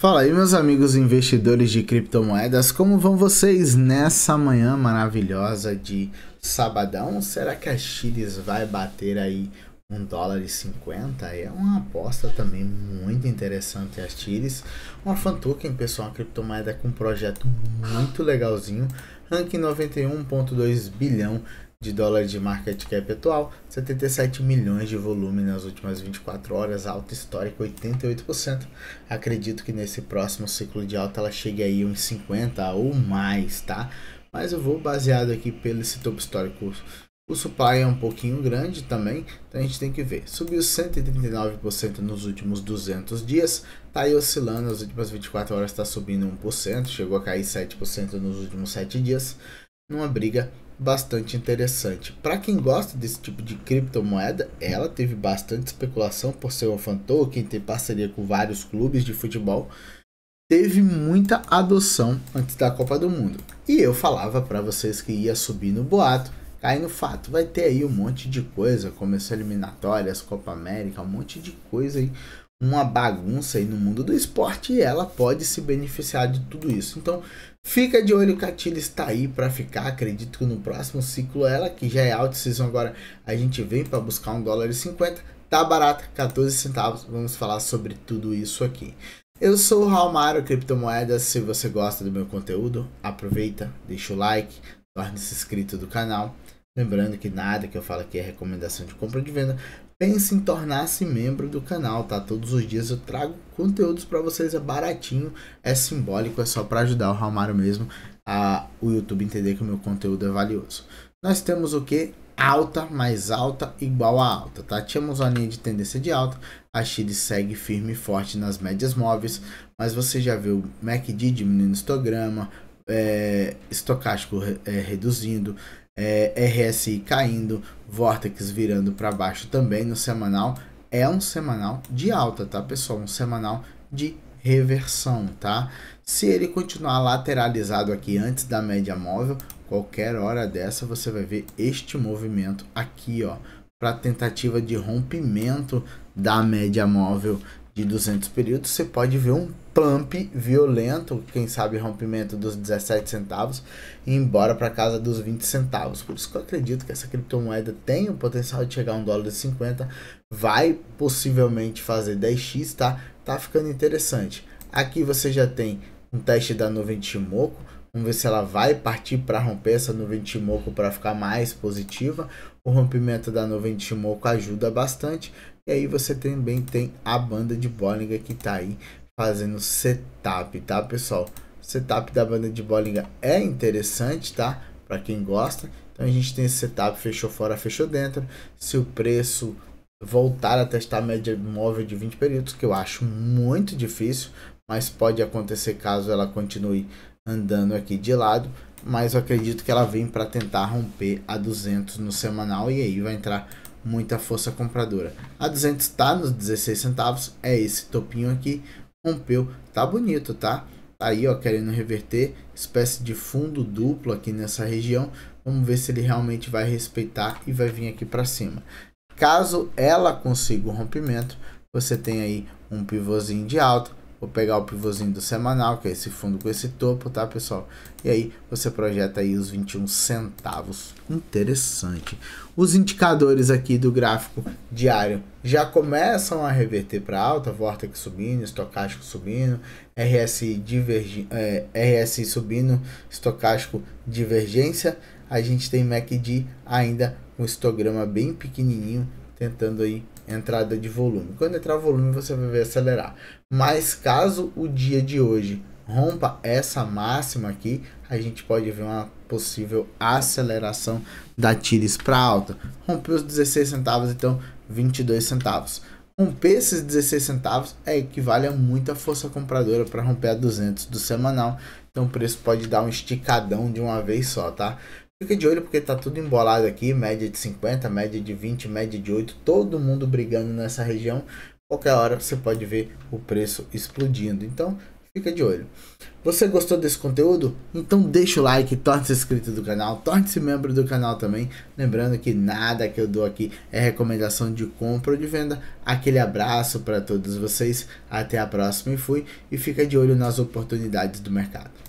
Fala aí, meus amigos investidores de criptomoedas, como vão vocês nessa manhã maravilhosa de sabadão? Será que a Chiles vai bater aí um dólar e 50? É uma aposta também muito interessante a Chiles. Uma Fantoken, pessoal, uma criptomoeda com um projeto muito legalzinho, ranking 91.2 bilhão de dólar de market cap atual, 77 milhões de volume nas últimas 24 horas, alta histórica 88%. Acredito que nesse próximo ciclo de alta ela chegue aí uns 50 ou mais, tá? Mas eu vou baseado aqui pelo esse topo histórico. O supply é um pouquinho grande também, então a gente tem que ver. Subiu 139% nos últimos 200 dias, tá aí oscilando, nas últimas 24 horas está subindo 1%, chegou a cair 7% nos últimos 7 dias, numa briga bastante interessante. Para quem gosta desse tipo de criptomoeda, ela teve bastante especulação por ser uma fan token, ter parceria com vários clubes de futebol. Teve muita adoção antes da Copa do Mundo. E eu falava para vocês que ia subir no boato, cai no fato. Vai ter aí um monte de coisa, começou eliminatórias, Copa América, um monte de coisa aí uma bagunça aí no mundo do esporte e ela pode se beneficiar de tudo isso. Então, fica de olho, Catilha está aí para ficar. Acredito que no próximo ciclo ela, que já é alta season agora, a gente vem para buscar um dólar e 50, tá barata, 14 centavos. Vamos falar sobre tudo isso aqui. Eu sou o Raulmário Criptomoedas. Se você gosta do meu conteúdo, aproveita, deixa o like, torne-se inscrito do canal. Lembrando que nada que eu falo aqui é recomendação de compra ou de venda, Pense em tornar-se membro do canal, tá? Todos os dias eu trago conteúdos para vocês, é baratinho, é simbólico, é só para ajudar o Romário mesmo a o YouTube entender que o meu conteúdo é valioso. Nós temos o que? Alta mais alta igual a alta, tá? Tínhamos uma linha de tendência de alta, a Chile segue firme e forte nas médias móveis, mas você já viu o MACD diminuindo o histograma, é, estocástico é, reduzindo, é, RSI caindo, Vortex virando para baixo também no semanal. É um semanal de alta, tá, pessoal? Um semanal de reversão, tá? Se ele continuar lateralizado aqui antes da média móvel, qualquer hora dessa você vai ver este movimento aqui, ó, para tentativa de rompimento da média móvel de 200 períodos, você pode ver um pump violento, quem sabe rompimento dos 17 centavos e embora para casa dos 20 centavos. Por isso que eu acredito que essa criptomoeda tem o potencial de chegar a um dólar de 50, vai possivelmente fazer 10x, tá? Tá ficando interessante. Aqui você já tem um teste da nuvem Timoco, Vamos ver se ela vai partir para romper essa nuvem Timoco para ficar mais positiva. O rompimento da nuvem Timoco ajuda bastante. E aí você também tem a banda de Bollinger que está aí fazendo setup, tá pessoal? O setup da banda de Bollinger é interessante, tá? Para quem gosta. Então a gente tem esse setup fechou fora, fechou dentro. Se o preço voltar a testar a média móvel de 20 períodos, que eu acho muito difícil, mas pode acontecer caso ela continue andando aqui de lado, mas eu acredito que ela vem para tentar romper a 200 no semanal e aí vai entrar muita força compradora. A 200 está nos 16 centavos, é esse topinho aqui, rompeu, tá bonito, tá? tá? aí, ó, querendo reverter, espécie de fundo duplo aqui nessa região. Vamos ver se ele realmente vai respeitar e vai vir aqui para cima. Caso ela consiga o rompimento, você tem aí um pivôzinho de alta, Vou pegar o pivôzinho do semanal, que é esse fundo com esse topo, tá, pessoal? E aí você projeta aí os 21 centavos. Interessante. Os indicadores aqui do gráfico diário já começam a reverter para alta, Vortex subindo, estocástico subindo, RSI, divergi é, RSI subindo, estocástico divergência. A gente tem MACD ainda um histograma bem pequenininho tentando aí entrada de volume. Quando entrar volume, você vai ver acelerar. Mas caso o dia de hoje rompa essa máxima aqui, a gente pode ver uma possível aceleração da TIRES para alta. Rompeu os 16 centavos, então 22 centavos. Romper esses 16 centavos é equivale a muita força compradora para romper a 200 do semanal. Então o preço pode dar um esticadão de uma vez só, tá? Fica de olho porque tá tudo embolado aqui, média de 50, média de 20, média de 8, todo mundo brigando nessa região. Qualquer hora você pode ver o preço explodindo. Então, fica de olho. Você gostou desse conteúdo? Então deixa o like, torne-se inscrito do canal, torne-se membro do canal também. Lembrando que nada que eu dou aqui é recomendação de compra ou de venda. Aquele abraço para todos vocês, até a próxima e fui. E fica de olho nas oportunidades do mercado.